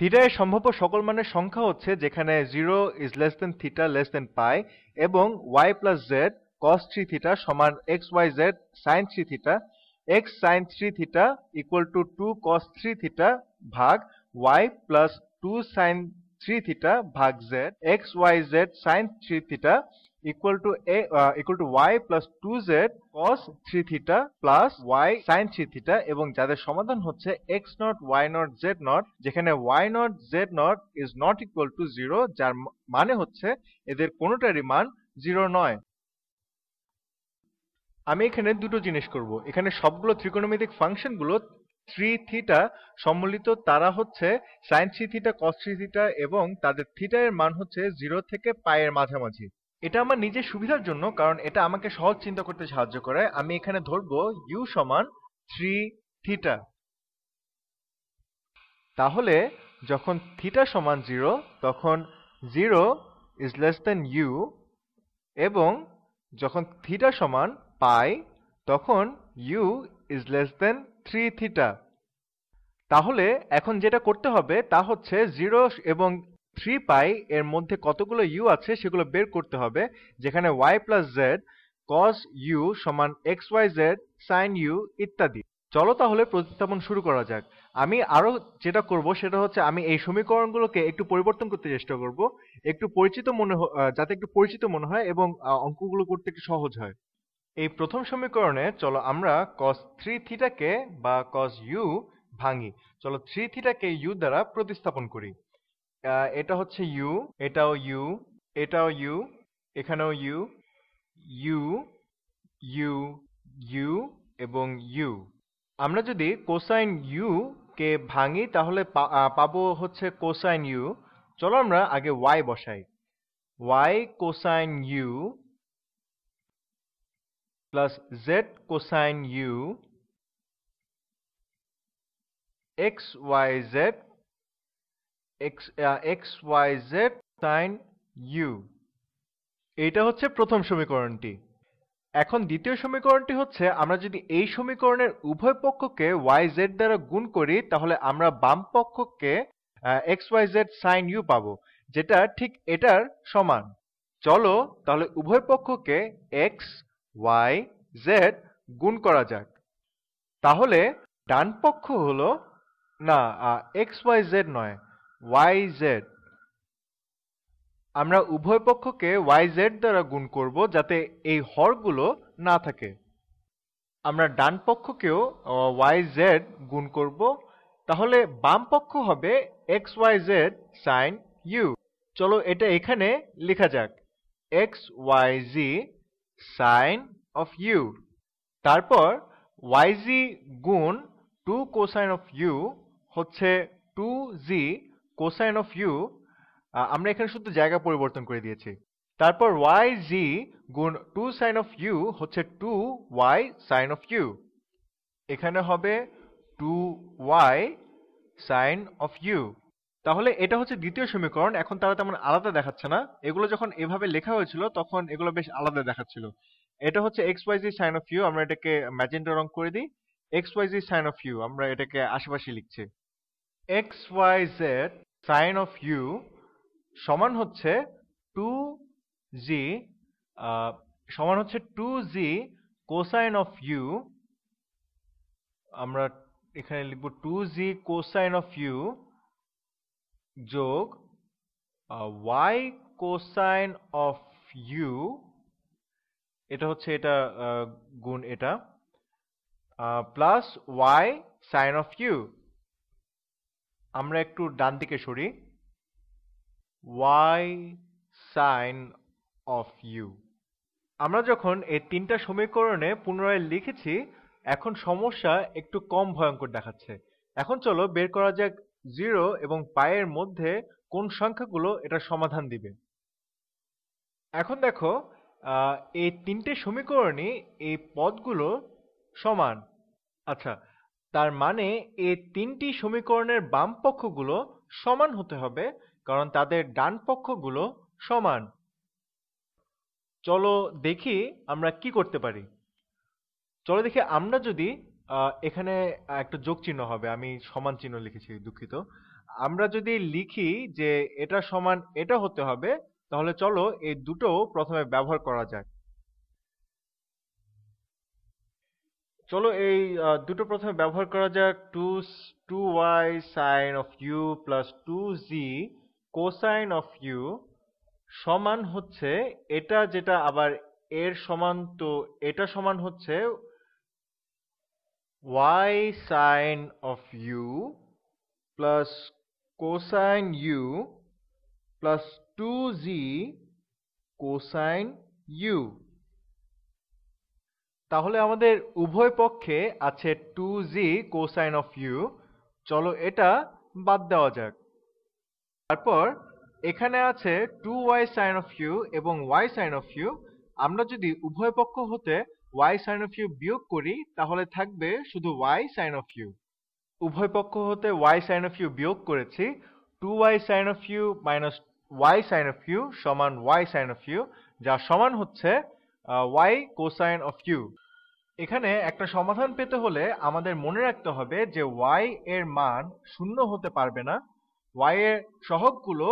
থিটায় সম্ভাব্য সকল মানের সংখ্যা হচ্ছে যেখানে zero is less than theta less than pi এবং Y plus Z cos three theta সমান X Y Z sine three theta X sine three theta equal to two cos three theta ভাগ Y plus two sine three theta ভাগ Z X Y Z sine three theta equal to a uh, equal to y plus 2z cos 3 theta plus y sin 3 theta এবং যাদের সমাধান হচ্ছে x not y not z not যেখানে y not z not is not equal to 0 যার মানে হচ্ছে এদের কোনোটারই মান 0 নয় আমি এখানে দুটো জিনিস করব এখানে সবগুলো ত্রিকোণমিতিক ফাংশনগুলো থ্রি থিটা সম্মিলিত তারা হচ্ছে sine three theta cos three theta এবং তাদের থিটা এর মান হচ্ছে জিরো থেকে পায়ের মাঝামাঝি এটা আমার নিজের সুবিধার জন্য কারণ এটা আমাকে সহজ চিন্তা করতে সাহায্য করে আমি এখানে ধরব ইউ সমান থ্রি থিটা তাহলে যখন থিটা সমান জিরো তখন zero is less than U এবং যখন থিটা সমান পাই তখন U is less than three theta তাহলে এখন যেটা করতে হবে তা হচ্ছে জিরো এবং থ্রি পাই এর মধ্যে কতগুলো ইউ আছে সেগুলো বের করতে হবে যেখানে Y plus Z cos U সমান X Y Z sine U ইত্যাদি চলো তাহলে প্রতিস্থাপন শুরু করা যাক আমি আরও যেটা করব সেটা হচ্ছে আমি এই সমীকরণগুলোকে একটু পরিবর্তন করতে চেষ্টা করব একটু পরিচিত মনে যাতে একটু পরিচিত মনে হয় এবং অঙ্কগুলো করতে একটু সহজ হয় এই প্রথম সমীকরণে চলো আমরা কস থ্রি থিটাকে বা কস ইউ ভাঙি চলো থ্রি থিটাকে ইউ দ্বারা প্রতিস্থাপন করি এটা হচ্ছে ইউ এটাও ইউ এটাও ইউ এখানেও ইউ ইউ ইউ ইউ এবং ইউ আমরা যদি কোসাইন ইউ কে ভাঙি তাহলে পাবো হচ্ছে কোসাইন ইউ চলো আমরা আগে ওয়াই বসাই Y cosine U plus Z cosine U X Y Z X X Y Z sine U এটা হচ্ছে প্রথম সমীকরণটি এখন দ্বিতীয় সমীকরণটি হচ্ছে আমরা যদি এই সমীকরণের উভয় পক্ষকে ওয়াই জেড দ্বারা গুণ করি তাহলে আমরা বাম পক্ষকে X Y Z sine U পাবো যেটা ঠিক এটার সমান চলো তাহলে উভয় পক্ষকে এক্স ওয়াই জেড গুণ করা যাক তাহলে ডান পক্ষ হলো না এক্স ওয়াই জেড নয় ওয়াই জেড আমরা উভয় পক্ষকে ওয়াই জেড দ্বারা গুণ করব যাতে এই হরগুলো না থাকে আমরা ডান পক্ষকেও ওয়াই জেড গুণ করব তাহলে বাম পক্ষ হবে X Y Z sine U চলো এটা এখানে লেখা যাক X Y Z sine of U তারপর ওয়াই জি গুণ টু কোসাইন অফ ইউ হচ্ছে two G cosine of U আমরা এখানে শুধু জায়গা পরিবর্তন করে দিয়েছি তারপর ওয়াই জি গুণ টু সাইন অফ ইউ হচ্ছে two Y sine of U এখানে হবে two Y sine of U তাহলে এটা হচ্ছে দ্বিতীয় সমীকরণ এখন তারা তেমন আলাদা দেখাচ্ছে না এগুলো যখন এভাবে লেখা হয়েছিল তখন এগুলো বেশ আলাদা দেখাচ্ছিল এটা হচ্ছে X Y Z sine of U আমরা এটাকে ম্যাজেন্টা রং করে দিই X Y Z sine of U আমরা এটাকে আশেপাশে লিখছি X Y Z sine of you সমান হচ্ছে টু জি সমান হচ্ছে two G cosine of U আমরা এখানে লিখব two G cosine of U যোগ ওয়াই কোসাইন অফ ইউ এটা হচ্ছে এটা গুণ এটা plus Y sine of U আমরা একটু ডান দিকে sorry Y sine of U আমরা যখন এই তিনটা সমীকরণে পুনরায় লিখেছি এখন সমস্যা একটু কম ভয়ঙ্কর দেখাচ্ছে এখন চলো বের করা যাক জিরো এবং পায়ের মধ্যে কোন সংখ্যাগুলো এটা সমাধান দিবে এখন দেখো এই তিনটে সমীকরণই এই পদগুলো সমান আচ্ছা তার মানে এ তিনটি সমীকরণের বাম পক্ষগুলো সমান হতে হবে কারণ তাদের ডান পক্ষগুলো সমান চলো দেখি আমরা কি করতে পারি চলো দেখি আমরা যদি এখানে একটা যোগ চিহ্ন হবে আমি সমান চিহ্ন লিখেছি দুঃখিত আমরা যদি লিখি যে এটা সমান এটা হতে হবে তাহলে চলো এই দুটো প্রথমে ব্যবহার করা যাক চলো এই দুটো প্রথমে ব্যবহার করা যাক two two Y sine of you plus two G cosine of you সমান হচ্ছে এটা যেটা আবার এর সমান তো এটা সমান হচ্ছে Y sine of you plus cosine U plus two G cosine U তাহলে আমাদের উভয় পক্ষে আছে two G cosine of U চলো এটা বাদ দেওয়া যাক তারপর এখানে আছে two Y sine of you এবং ওয়াই সাইন অফ ইউ আমরা যদি উভয় পক্ষ হতে ওয়াই সাইন অফ ইউ বিয়োগ করি তাহলে থাকবে শুধু ওয়াই সাইন অফ ইউ উভয় পক্ষ হতে ওয়াই সাইন অফ ইউ বিয়োগ করেছি two Y sine of U minus Y sine of you সমান ওয়াই সাইন অফ ইউ যা সমান হচ্ছে ওয়াই কোসাইন অফ u এখানে একটা সমাধান পেতে হলে আমাদের মনে রাখতে হবে যে ওয়াই এর মান শূন্য হতে পারবে না y এর সহগগুলো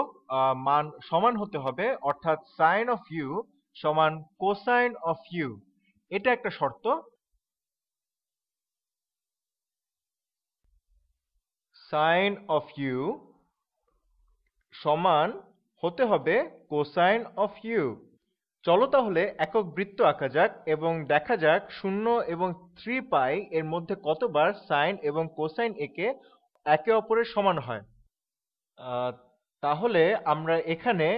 মান সমান হতে হবে অর্থাৎ সাইন অফ ইউ সমান কোসাইন অফ ইউ এটা একটা শর্ত সাইন অফ ইউ সমান হতে হবে কোসাইন অফ ইউ চলো তাহলে একক বৃত্ত আঁকা যাক এবং দেখা যাক শূন্য এবং থ্রি পাই এর মধ্যে কতবার সাইন এবং কোসাইন একে একে অপরের সমান হয় তাহলে আমরা এখানে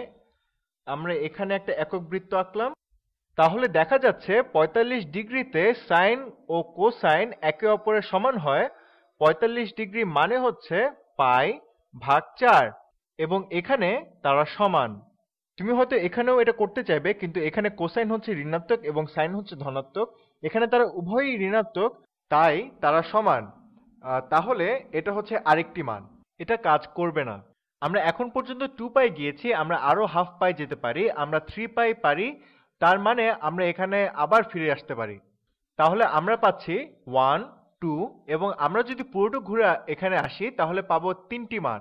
আমরা এখানে একটা একক বৃত্ত আঁকলাম তাহলে দেখা যাচ্ছে ৪৫ ডিগ্রিতে সাইন ও কোসাইন একে অপরের সমান হয় ৪৫ ডিগ্রি মানে হচ্ছে পাই ভাগ চার এবং এখানে তারা সমান তুমি হয়তো এখানেও এটা করতে চাইবে কিন্তু এখানে কোসাইন হচ্ছে ঋণাত্মক এবং সাইন হচ্ছে ধনাত্মক এখানে তারা উভয়ই ঋণাত্মক তাই তারা সমান তাহলে এটা হচ্ছে আরেকটি মান এটা কাজ করবে না আমরা এখন পর্যন্ত টু পাই গিয়েছি আমরা আরও হাফ পাই যেতে পারি আমরা থ্রি পাই পারি তার মানে আমরা এখানে আবার ফিরে আসতে পারি তাহলে আমরা পাচ্ছি ওয়ান টু এবং আমরা যদি পুরোটু ঘুরে এখানে আসি তাহলে পাবো তিনটি মান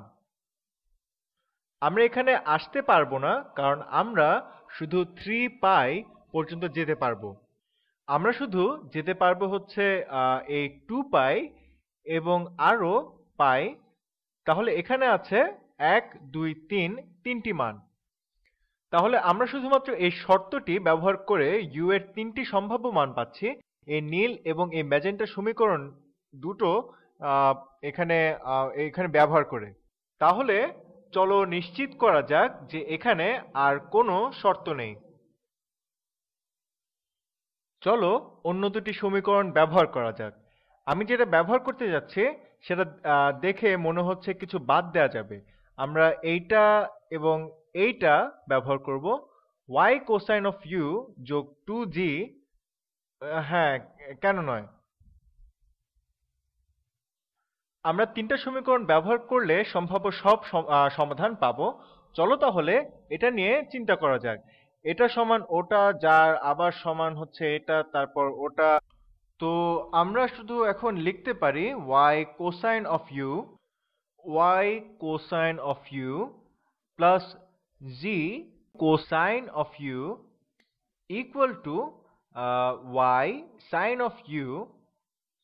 আমরা এখানে আসতে পারবো না কারণ আমরা শুধু থ্রি পাই পর্যন্ত যেতে পারবো আমরা শুধু যেতে পারবো হচ্ছে এই টু পাই এবং আরও পাই তাহলে এখানে আছে এক দুই তিন তিনটি মান তাহলে আমরা শুধুমাত্র এই শর্তটি ব্যবহার করে ইউ এর তিনটি সম্ভাব্য মান পাচ্ছি এই নীল এবং এই ম্যাজেন্টা সমীকরণ দুটো এখানে এখানে ব্যবহার করে তাহলে চলো নিশ্চিত করা যাক যে এখানে আর কোনো শর্ত নেই চলো অন্য দুটি সমীকরণ ব্যবহার করা যাক আমি যেটা ব্যবহার করতে যাচ্ছি সেটা দেখে মনে হচ্ছে কিছু বাদ দেয়া যাবে আমরা এইটা এবং এইটা ব্যবহার করব y কোসাইন অফ u যোগ টু জি হ্যাঁ কেন নয় আমরা তিনটা সমীকরণ ব্যবহার করলে সম্ভাব্য সব সমাধান পাবো চলো তাহলে এটা নিয়ে চিন্তা করা যাক এটা সমান ওটা যার আবার সমান হচ্ছে এটা তারপর ওটা তো আমরা শুধু এখন লিখতে পারি Y cosine of U Y cosine of you plus Z cosine of you equal to Y sine of U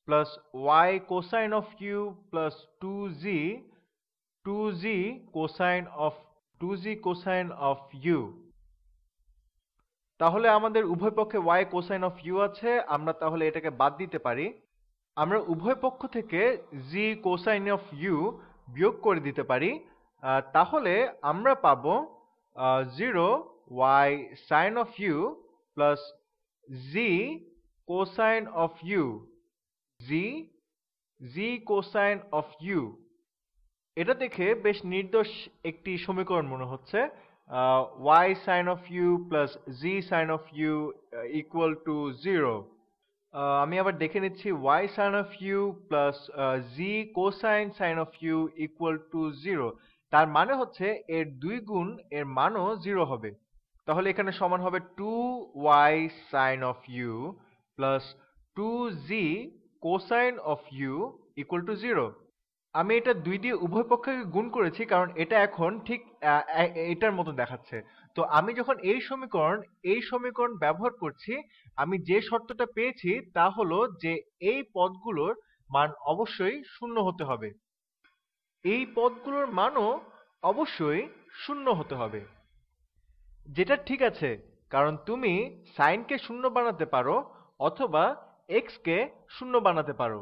plus y cosine of u plus 2z 2z cosine of 2z cosine of u তাহলে আমাদের উভয় পক্ষে y cosine of u আছে আমরা তাহলে এটাকে বাদ দিতে পারি আমরা উভয় পক্ষ থেকে z কোসাইন অফ u বিয়োগ করে দিতে পারি তাহলে আমরা পাবো zero y sine of u plus z cosine of u z z cosine of you এটা দেখে বেশ নির্দোষ একটি সমীকরণ মনে হচ্ছে Y sine of you plus z sine of you equal to zero আমি আবার দেখে নিচ্ছি y sine of you plus z cosine sine of you equal to zero তার মানে হচ্ছে এর দুই গুণ এর মানও জিরো হবে তাহলে এখানে সমান হবে two Y sine of you plus two G cosine of you equal to zero আমি এটা দুই দিয়ে উভয় পক্ষকে গুণ করেছি কারণ এটা এখন ঠিক এটার মতো দেখাচ্ছে তো আমি যখন এই সমীকরণ এই সমীকরণ ব্যবহার করছি আমি যে শর্তটা পেয়েছি তা হলো যে এই পদগুলোর মান অবশ্যই শূন্য হতে হবে এই পদগুলোর মানও অবশ্যই শূন্য হতে হবে যেটা ঠিক আছে কারণ তুমি সাইনকে শূন্য বানাতে পারো অথবা এক্সকে শূন্য বানাতে পারো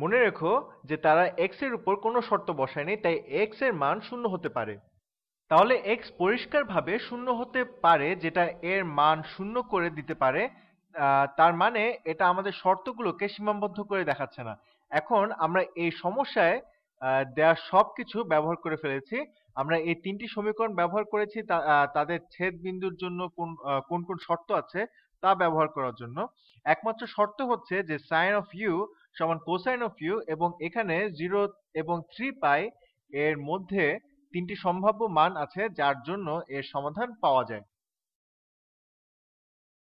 মনে রেখো যে তারা এক্স এর উপর কোনো শর্ত বসায়নি তাই এক্স এর মান শূন্য হতে পারে তাহলে এক্স পরিষ্কারভাবে শূন্য হতে পারে যেটা এর মান শূন্য করে দিতে পারে তার মানে এটা আমাদের শর্তগুলোকে সীমাবদ্ধ করে দেখাচ্ছে না এখন আমরা এই সমস্যায় দেয়া সব কিছু ব্যবহার করে ফেলেছি আমরা এই তিনটি সমীকরণ ব্যবহার করেছি তাদের ছেদ বিন্দুর জন্য কোন কোন শর্ত আছে তা ব্যবহার করার জন্য একমাত্র শর্ত হচ্ছে যে সাইন অফ ইউ সমান কোসাইন অফ ইউ এবং এখানে জিরো এবং থ্রি পাই এর মধ্যে তিনটি সম্ভাব্য মান আছে যার জন্য এর সমাধান পাওয়া যায়